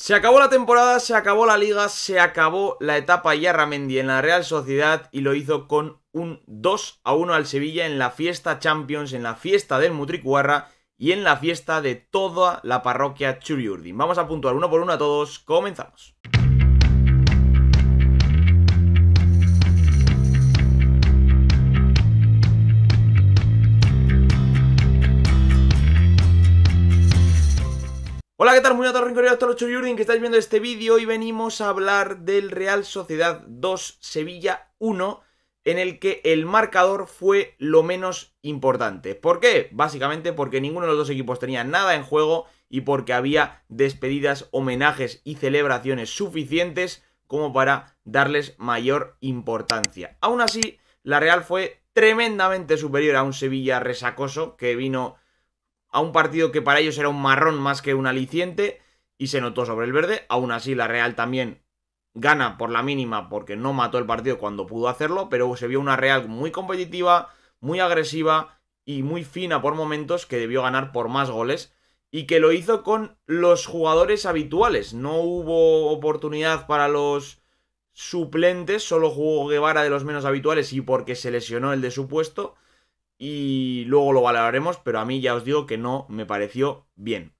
Se acabó la temporada, se acabó la liga, se acabó la etapa Yarramendi en la Real Sociedad y lo hizo con un 2 a 1 al Sevilla en la fiesta Champions, en la fiesta del Mutricuarra y en la fiesta de toda la parroquia Churiurdin. Vamos a puntuar uno por uno a todos, comenzamos. Hola, ¿qué tal? Muy buenas tardes, hasta los que estáis viendo este vídeo. y venimos a hablar del Real Sociedad 2 Sevilla 1, en el que el marcador fue lo menos importante. ¿Por qué? Básicamente porque ninguno de los dos equipos tenía nada en juego y porque había despedidas, homenajes y celebraciones suficientes como para darles mayor importancia. Aún así, la Real fue tremendamente superior a un Sevilla resacoso que vino a un partido que para ellos era un marrón más que un aliciente y se notó sobre el verde. Aún así, la Real también gana por la mínima porque no mató el partido cuando pudo hacerlo, pero se vio una Real muy competitiva, muy agresiva y muy fina por momentos que debió ganar por más goles y que lo hizo con los jugadores habituales. No hubo oportunidad para los suplentes, solo jugó Guevara de los menos habituales y porque se lesionó el de su puesto y luego lo valoraremos, pero a mí ya os digo que no me pareció bien.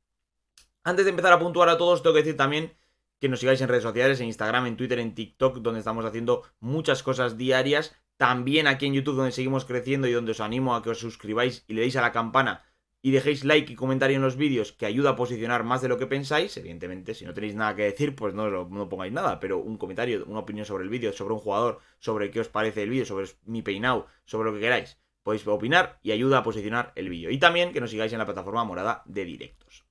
Antes de empezar a puntuar a todos, tengo que decir también que nos sigáis en redes sociales, en Instagram, en Twitter, en TikTok, donde estamos haciendo muchas cosas diarias. También aquí en YouTube, donde seguimos creciendo y donde os animo a que os suscribáis y le deis a la campana y dejéis like y comentario en los vídeos, que ayuda a posicionar más de lo que pensáis. Evidentemente, si no tenéis nada que decir, pues no, no pongáis nada, pero un comentario, una opinión sobre el vídeo, sobre un jugador, sobre qué os parece el vídeo, sobre mi peinado, sobre lo que queráis podéis opinar y ayuda a posicionar el vídeo. Y también que nos sigáis en la plataforma morada de directos.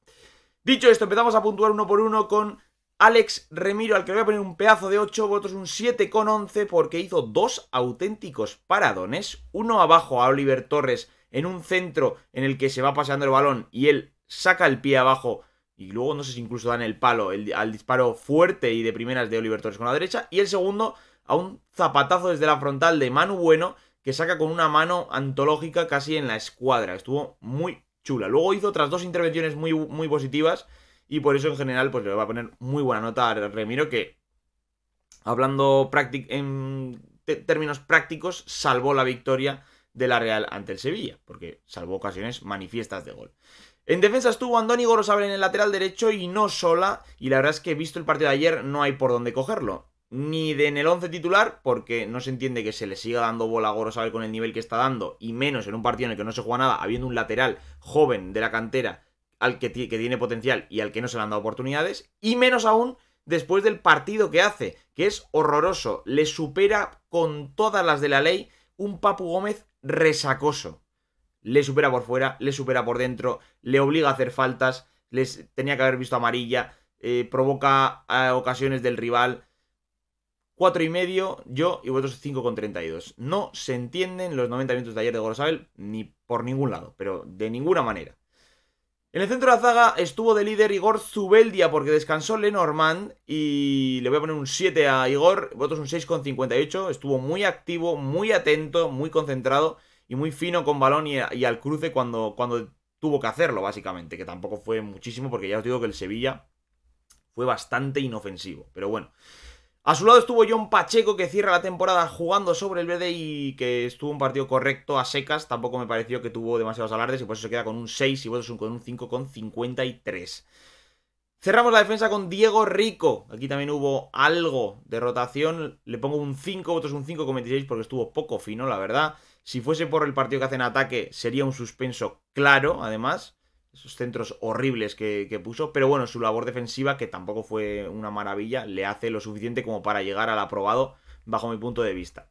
Dicho esto, empezamos a puntuar uno por uno con Alex Remiro, al que le voy a poner un pedazo de 8, vosotros un con 7 11. porque hizo dos auténticos paradones. Uno abajo a Oliver Torres en un centro en el que se va paseando el balón y él saca el pie abajo y luego no sé si incluso dan el palo al disparo fuerte y de primeras de Oliver Torres con la derecha. Y el segundo a un zapatazo desde la frontal de Manu Bueno que saca con una mano antológica casi en la escuadra. Estuvo muy chula. Luego hizo otras dos intervenciones muy, muy positivas y por eso en general pues le va a poner muy buena nota a Remiro que, hablando en términos prácticos, salvó la victoria de la Real ante el Sevilla, porque salvó ocasiones manifiestas de gol. En defensa estuvo Andoni abre en el lateral derecho y no sola, y la verdad es que visto el partido de ayer no hay por dónde cogerlo ni de en el 11 titular, porque no se entiende que se le siga dando bola a con el nivel que está dando, y menos en un partido en el que no se juega nada, habiendo un lateral joven de la cantera al que, tiene potencial y al que no se le han dado oportunidades, y menos aún después del partido que hace, que es horroroso, le supera con todas las de la ley un Papu Gómez resacoso. Le supera por fuera, le supera por dentro, le obliga a hacer faltas, les tenía que haber visto amarilla, eh, provoca eh, ocasiones del rival, 4,5 y medio yo y vosotros 5,32. No se entienden los 90 minutos de ayer de Gorosabel ni por ningún lado, pero de ninguna manera. En el centro de la zaga estuvo de líder Igor Zubeldia porque descansó Lenormand y le voy a poner un 7 a Igor, vosotros un 6,58. Estuvo muy activo, muy atento, muy concentrado y muy fino con balón y, al cruce cuando, cuando tuvo que hacerlo, básicamente, que tampoco fue muchísimo porque ya os digo que el Sevilla fue bastante inofensivo, pero bueno. A su lado estuvo John Pacheco, que cierra la temporada jugando sobre el verde y que estuvo un partido correcto a secas. Tampoco me pareció que tuvo demasiados alardes y por eso se queda con un 6 y votos con un 5,53. Cerramos la defensa con Diego Rico. Aquí también hubo algo de rotación. Le pongo un 5, votos un 5,26 porque estuvo poco fino, la verdad. Si fuese por el partido que hacen ataque, sería un suspenso claro, además esos centros horribles que, puso, pero bueno, su labor defensiva, que tampoco fue una maravilla, le hace lo suficiente como para llegar al aprobado, bajo mi punto de vista.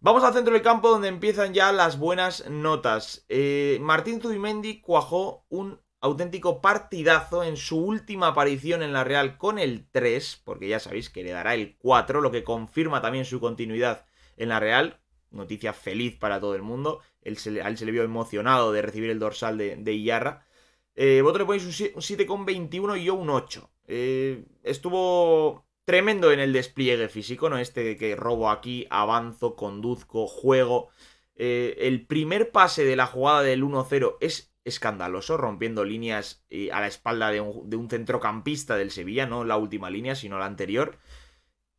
Vamos al centro del campo donde empiezan ya las buenas notas. Eh, Martín Zubimendi cuajó un auténtico partidazo en su última aparición en la Real con el 3, porque ya sabéis que le dará el 4, lo que confirma también su continuidad en la Real. Noticia feliz para todo el mundo. Él se, a él se le vio emocionado de recibir el dorsal de, de eh, vosotros le ponéis un 7,21 y yo un 8. Eh, estuvo tremendo en el despliegue físico, ¿no? Este que robo aquí, avanzo, conduzco, juego. Eh, el primer pase de la jugada del 1-0 es escandaloso, rompiendo líneas eh, a la espalda de un, centrocampista del Sevilla, no la última línea, sino la anterior.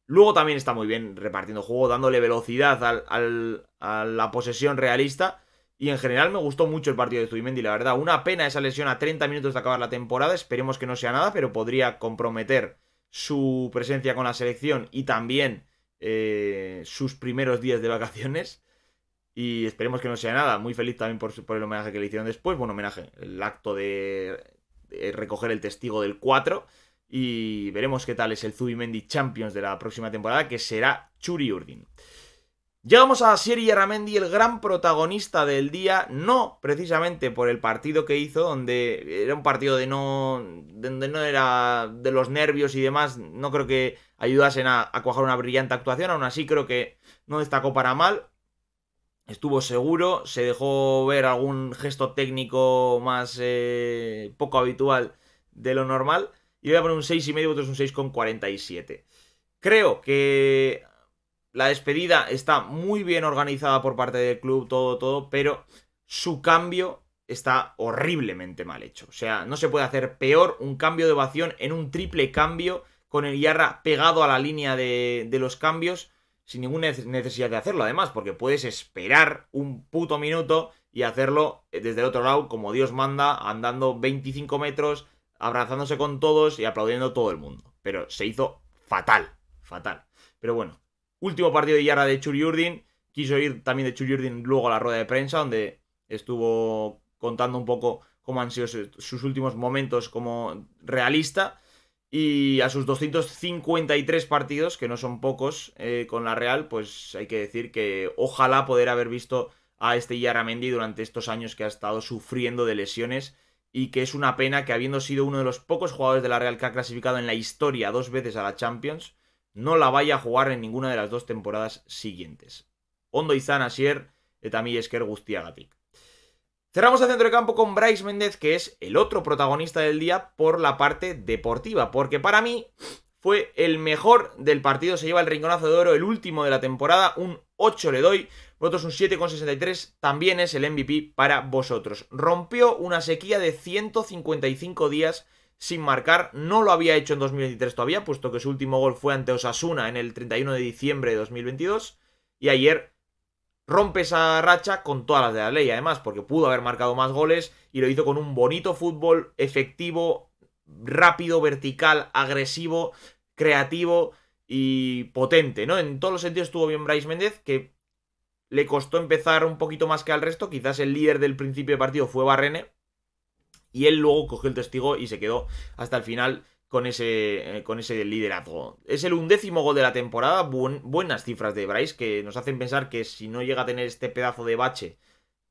Luego también está muy bien repartiendo juego, dándole velocidad a la posesión realista. Y en general me gustó mucho el partido de Zubimendi, la verdad. Una pena esa lesión a 30 minutos de acabar la temporada. Esperemos que no sea nada, pero podría comprometer su presencia con la selección y también eh, sus primeros días de vacaciones. Y esperemos que no sea nada. Muy feliz también por, el homenaje que le hicieron después. Bueno, homenaje, el acto de, recoger el testigo del 4. Y veremos qué tal es el Zubimendi Champions de la próxima temporada, que será Churi Urdin. Llegamos a Siria Ramendi, el gran protagonista del día, no precisamente por el partido que hizo, donde era un partido de no. donde no era de los nervios y demás, no creo que ayudasen a, cuajar una brillante actuación, aún así creo que no destacó para mal. Estuvo seguro, se dejó ver algún gesto técnico más eh, poco habitual de lo normal. Y voy a poner un 6,5, otro es un 6,47. Creo que la despedida está muy bien organizada por parte del club, todo, todo, pero su cambio está horriblemente mal hecho. O sea, no se puede hacer peor un cambio de ovación en un triple cambio con el Yarra pegado a la línea de, de los cambios sin ninguna necesidad de hacerlo, además, porque puedes esperar un puto minuto y hacerlo eh, desde el otro lado, como Dios manda, andando 25 metros, abrazándose con todos y aplaudiendo todo el mundo. Pero se hizo fatal, fatal. Pero bueno, Último partido de yara de Churiurdin. Quiso ir también de Churiurdin luego a la rueda de prensa, donde estuvo contando un poco cómo han sido sus últimos momentos como realista. Y a sus 253 partidos, que no son pocos eh, con la Real, pues hay que decir que ojalá poder haber visto a este Mendy durante estos años que ha estado sufriendo de lesiones y que es una pena que habiendo sido uno de los pocos jugadores de la Real que ha clasificado en la historia dos veces a la Champions, no la vaya a jugar en ninguna de las dos temporadas siguientes. Ondo izan asier eta Esquer esker Cerramos el centro de campo con Bryce Méndez, que es el otro protagonista del día por la parte deportiva, porque para mí fue el mejor del partido, se lleva el rinconazo de oro, el último de la temporada, un 8 le doy, vosotros un 7,63, también es el MVP para vosotros. Rompió una sequía de 155 días sin marcar. No lo había hecho en 2023 todavía, puesto que su último gol fue ante Osasuna en el 31 de diciembre de 2022. Y ayer rompe esa racha con todas las de la ley, además, porque pudo haber marcado más goles y lo hizo con un bonito fútbol efectivo, rápido, vertical, agresivo, creativo y potente, ¿no? En todos los sentidos estuvo bien Bryce Méndez, que le costó empezar un poquito más que al resto, quizás el líder del principio de partido fue Barrene, y él luego cogió el testigo y se quedó hasta el final con ese, eh, con ese liderazgo. Es el undécimo gol de la temporada, buenas cifras de Bryce que nos hacen pensar que si no llega a tener este pedazo de bache,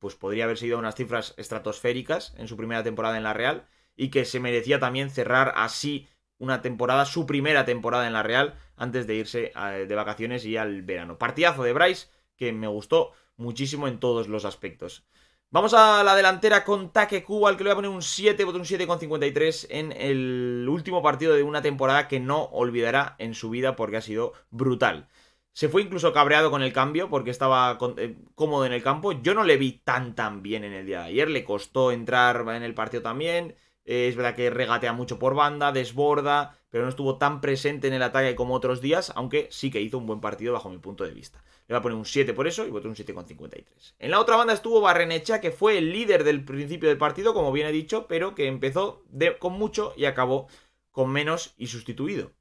pues podría haber sido unas cifras estratosféricas en su primera temporada en la Real y que se merecía también cerrar así una temporada, su primera temporada en la Real, antes de irse de vacaciones y al verano. Partidazo de Bryce que me gustó muchísimo en todos los aspectos. Vamos a la delantera con Take Cuba, al que le voy a poner un 7, un 7,53 en el último partido de una temporada que no olvidará en su vida porque ha sido brutal. Se fue incluso cabreado con el cambio porque estaba eh, cómodo en el campo. Yo no le vi tan tan bien en el día de ayer, le costó entrar en el partido también es verdad que regatea mucho por banda, desborda, pero no estuvo tan presente en el ataque como otros días, aunque sí que hizo un buen partido bajo mi punto de vista. Le voy a poner un 7 por eso y voto un 7,53. En la otra banda estuvo Barrenecha, que fue el líder del principio del partido, como bien he dicho, pero que empezó con mucho y acabó con menos y sustituido.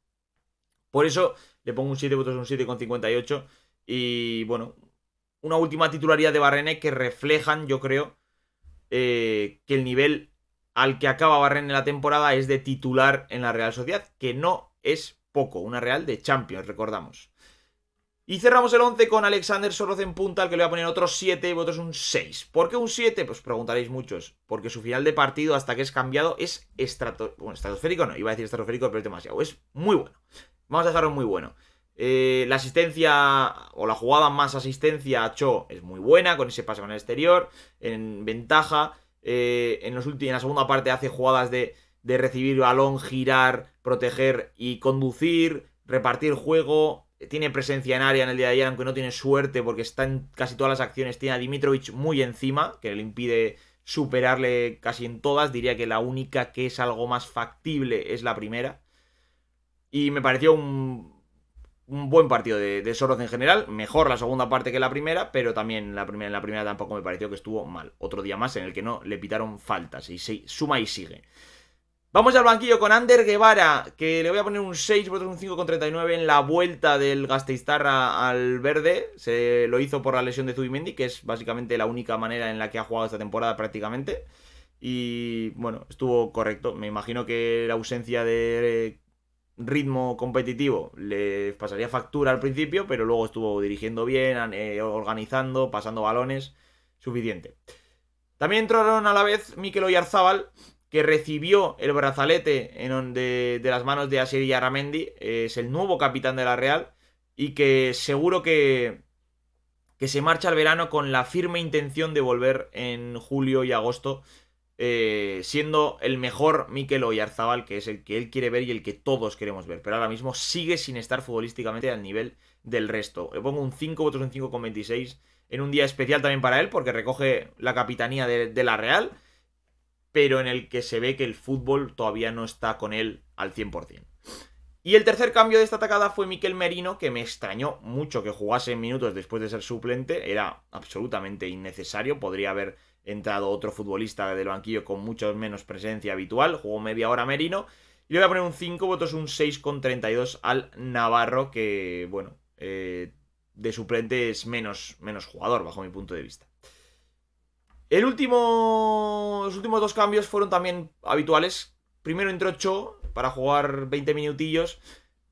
Por eso le pongo un 7 votos, un 7,58. Y bueno, una última titularidad de Barrene que reflejan, yo creo, eh, que el nivel al que acaba Barren en la temporada es de titular en la Real Sociedad, que no es poco, una Real de Champions, recordamos. Y cerramos el 11 con Alexander Soroz en punta, al que le voy a poner otro 7 y vosotros un 6. ¿Por qué un 7? Pues preguntaréis muchos. Porque su final de partido, hasta que es cambiado, es estratosférico. No, iba a decir estratosférico, pero es demasiado. Es muy bueno. Vamos a dejarlo muy bueno. Eh, la asistencia o la jugada más asistencia a Cho es muy buena con ese pase con el exterior. En ventaja. Eh, en, los la segunda parte hace jugadas de, de recibir balón, girar, proteger y conducir, repartir juego. Tiene presencia en área en el día de ayer, aunque no tiene suerte porque está en casi todas las acciones. Tiene a Dimitrovich muy encima, que le impide superarle casi en todas. Diría que la única que es algo más factible es la primera. Y me pareció un un buen partido de, Soros en general, mejor la segunda parte que la primera, pero también la primera, en la primera tampoco me pareció que estuvo mal. Otro día más en el que no le pitaron faltas y se suma y sigue. Vamos al banquillo con Ander Guevara, que le voy a poner un 6, un 5,39 en la vuelta del Gasteiztarra al verde. Se lo hizo por la lesión de Zubimendi, que es básicamente la única manera en la que ha jugado esta temporada prácticamente. Y bueno, estuvo correcto. Me imagino que la ausencia de ritmo competitivo le pasaría factura al principio, pero luego estuvo dirigiendo bien, eh, organizando, pasando balones, suficiente. También entraron a la vez Mikel Oyarzábal, que recibió el brazalete en donde de, las manos de Asier Yaramendi, es el nuevo capitán de la Real, y que seguro que, que se marcha al verano con la firme intención de volver en julio y agosto eh, siendo el mejor Mikel Oyarzabal, que es el que él quiere ver y el que todos queremos ver, pero ahora mismo sigue sin estar futbolísticamente al nivel del resto. Le pongo un 5, votos un 5,26 en un día especial también para él, porque recoge la capitanía de, la Real, pero en el que se ve que el fútbol todavía no está con él al 100%. Y el tercer cambio de esta atacada fue Miquel Merino, que me extrañó mucho que jugase minutos después de ser suplente, era absolutamente innecesario, podría haber entrado otro futbolista del banquillo con mucho menos presencia habitual, jugó media hora Merino. Y le voy a poner un 5, votos un 6,32 al Navarro, que, bueno, eh, de suplente es menos, menos jugador, bajo mi punto de vista. El último, los últimos dos cambios fueron también habituales. Primero entró Cho para jugar 20 minutillos.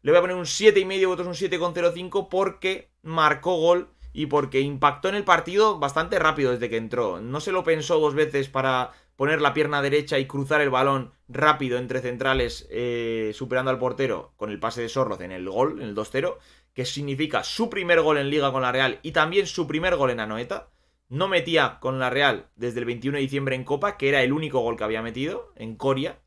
Le voy a poner un 7,5, votos un 7,05 porque marcó gol y porque impactó en el partido bastante rápido desde que entró. No se lo pensó dos veces para poner la pierna derecha y cruzar el balón rápido entre centrales, eh, superando al portero con el pase de Sorroz en el gol, en el 2-0, que significa su primer gol en Liga con la Real y también su primer gol en Anoeta. No metía con la Real desde el 21 de diciembre en Copa, que era el único gol que había metido en Coria,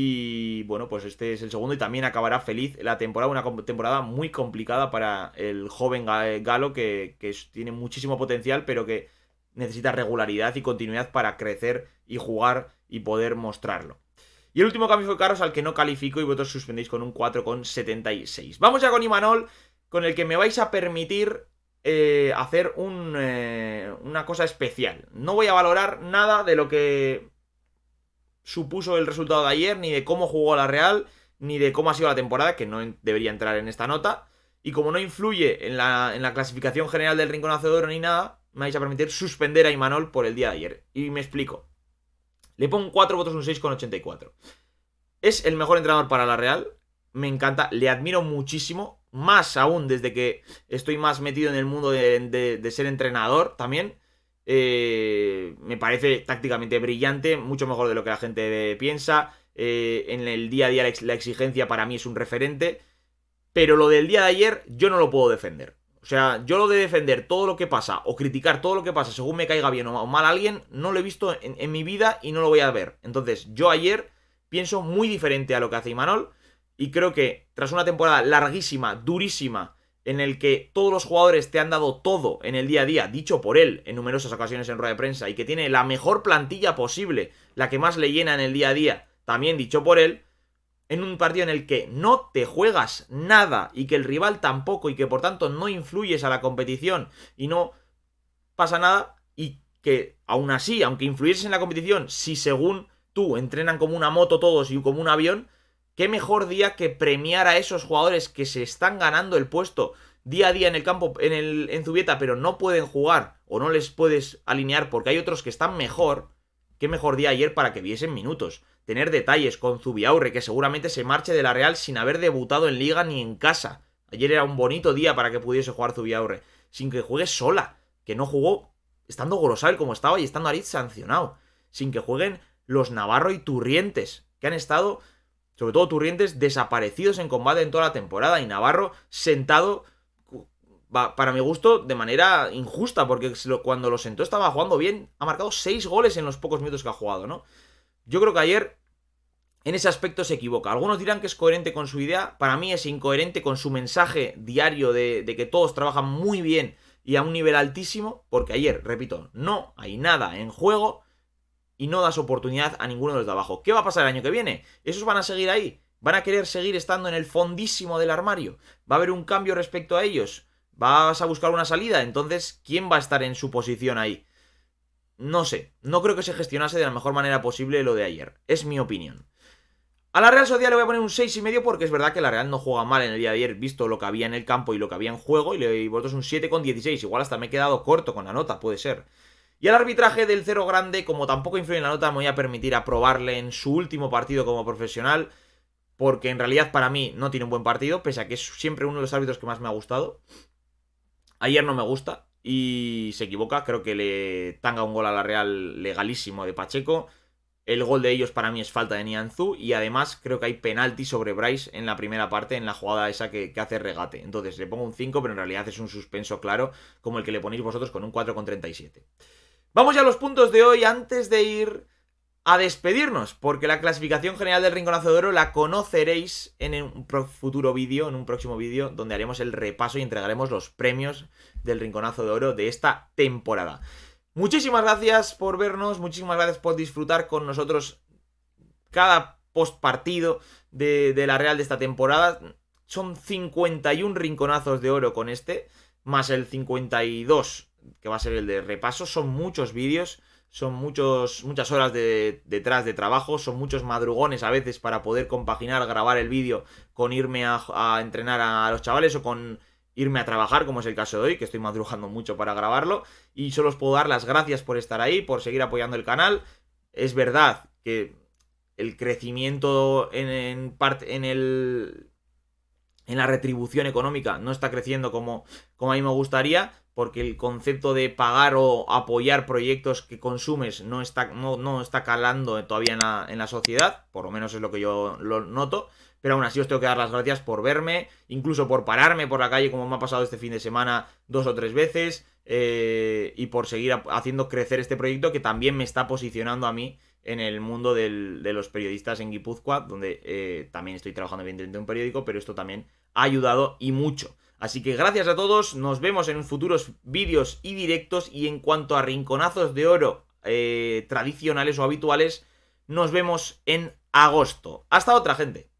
y bueno, pues este es el segundo y también acabará feliz la temporada, una temporada muy complicada para el joven Galo que, tiene muchísimo potencial, pero que necesita regularidad y continuidad para crecer y jugar y poder mostrarlo. Y el último cambio fue Carlos al que no califico y vosotros suspendéis con un 4,76. Vamos ya con Imanol, con el que me vais a permitir eh, hacer eh, una cosa especial. No voy a valorar nada de lo que supuso el resultado de ayer, ni de cómo jugó la Real, ni de cómo ha sido la temporada, que no debería entrar en esta nota. Y como no influye en la, clasificación general del Rincón Hacedor ni nada, me vais a permitir suspender a Imanol por el día de ayer. Y me explico. Le pongo 4 votos, un con 6 84 Es el mejor entrenador para la Real. Me encanta, le admiro muchísimo. Más aún desde que estoy más metido en el mundo de ser entrenador también. Eh, me parece tácticamente brillante, mucho mejor de lo que la gente piensa. Eh, en el día a día la exigencia para mí es un referente. Pero lo del día de ayer yo no lo puedo defender. O sea, yo lo de defender todo lo que pasa o criticar todo lo que pasa según me caiga bien o mal alguien, no lo he visto en, en, mi vida y no lo voy a ver. Entonces, yo ayer pienso muy diferente a lo que hace Imanol y creo que tras una temporada larguísima, durísima, en el que todos los jugadores te han dado todo en el día a día, dicho por él en numerosas ocasiones en rueda de prensa, y que tiene la mejor plantilla posible, la que más le llena en el día a día, también dicho por él, en un partido en el que no te juegas nada y que el rival tampoco y que por tanto no influyes a la competición y no pasa nada y que aún así, aunque influyes en la competición, si según tú entrenan como una moto todos y como un avión, qué mejor día que premiar a esos jugadores que se están ganando el puesto día a día en el campo, en, el, en Zubieta, pero no pueden jugar o no les puedes alinear porque hay otros que están mejor. Qué mejor día ayer para que viesen minutos. Tener detalles con Zubiaurre, que seguramente se marche de la Real sin haber debutado en liga ni en casa. Ayer era un bonito día para que pudiese jugar Zubiaurre, sin que juegue sola, que no jugó estando grosal como estaba y estando Ariz sancionado, sin que jueguen los Navarro y Turrientes, que han estado sobre todo Turrientes, desaparecidos en combate en toda la temporada y Navarro sentado, para mi gusto, de manera injusta, porque cuando lo sentó estaba jugando bien, ha marcado seis goles en los pocos minutos que ha jugado, ¿no? Yo creo que ayer en ese aspecto se equivoca. Algunos dirán que es coherente con su idea, para mí es incoherente con su mensaje diario de que todos trabajan muy bien y a un nivel altísimo, porque ayer, repito, no hay nada en juego y no das oportunidad a ninguno de los de abajo. ¿Qué va a pasar el año que viene? Esos van a seguir ahí. Van a querer seguir estando en el fondísimo del armario. Va a haber un cambio respecto a ellos. Vas a buscar una salida. Entonces, ¿quién va a estar en su posición ahí? No sé. No creo que se gestionase de la mejor manera posible lo de ayer. Es mi opinión. A la Real Sociedad le voy a poner un 6,5 porque es verdad que la Real no juega mal en el día de ayer, visto lo que había en el campo y lo que había en juego, y le doy vosotros un 7,16. Igual hasta me he quedado corto con la nota, puede ser. Y el arbitraje del cero grande, como tampoco influye en la nota, me voy a permitir aprobarle en su último partido como profesional, porque en realidad para mí no tiene un buen partido, pese a que es siempre uno de los árbitros que más me ha gustado. Ayer no me gusta y se equivoca, creo que le tanga un gol a la Real legalísimo de Pacheco. El gol de ellos para mí es falta de Nianzú y además creo que hay penalti sobre Bryce en la primera parte, en la jugada esa que, que hace regate. Entonces le pongo un 5, pero en realidad es un suspenso claro, como el que le ponéis vosotros con un con 4,37. Vamos ya a los puntos de hoy antes de ir a despedirnos, porque la clasificación general del Rinconazo de Oro la conoceréis en un futuro vídeo, en un próximo vídeo, donde haremos el repaso y entregaremos los premios del Rinconazo de Oro de esta temporada. Muchísimas gracias por vernos, muchísimas gracias por disfrutar con nosotros cada postpartido de, de la Real de esta temporada. Son 51 rinconazos de oro con este, más el 52 que va a ser el de repaso. Son muchos vídeos, son muchos, muchas horas de, detrás de trabajo, son muchos madrugones a veces para poder compaginar, grabar el vídeo con irme a, entrenar a los chavales o con irme a trabajar, como es el caso de hoy, que estoy madrugando mucho para grabarlo. Y solo os puedo dar las gracias por estar ahí, por seguir apoyando el canal. Es verdad que el crecimiento en, parte en el en la retribución económica no está creciendo como, como a mí me gustaría, porque el concepto de pagar o apoyar proyectos que consumes no está, no, está calando todavía en la, en la, sociedad, por lo menos es lo que yo lo noto, pero aún así os tengo que dar las gracias por verme, incluso por pararme por la calle como me ha pasado este fin de semana dos o tres veces, eh, y por seguir haciendo crecer este proyecto que también me está posicionando a mí en el mundo de los periodistas en Guipúzcoa, donde eh, también estoy trabajando dentro de un periódico, pero esto también ha ayudado y mucho. Así que gracias a todos, nos vemos en futuros vídeos y directos y en cuanto a rinconazos de oro eh, tradicionales o habituales, nos vemos en agosto. Hasta otra gente.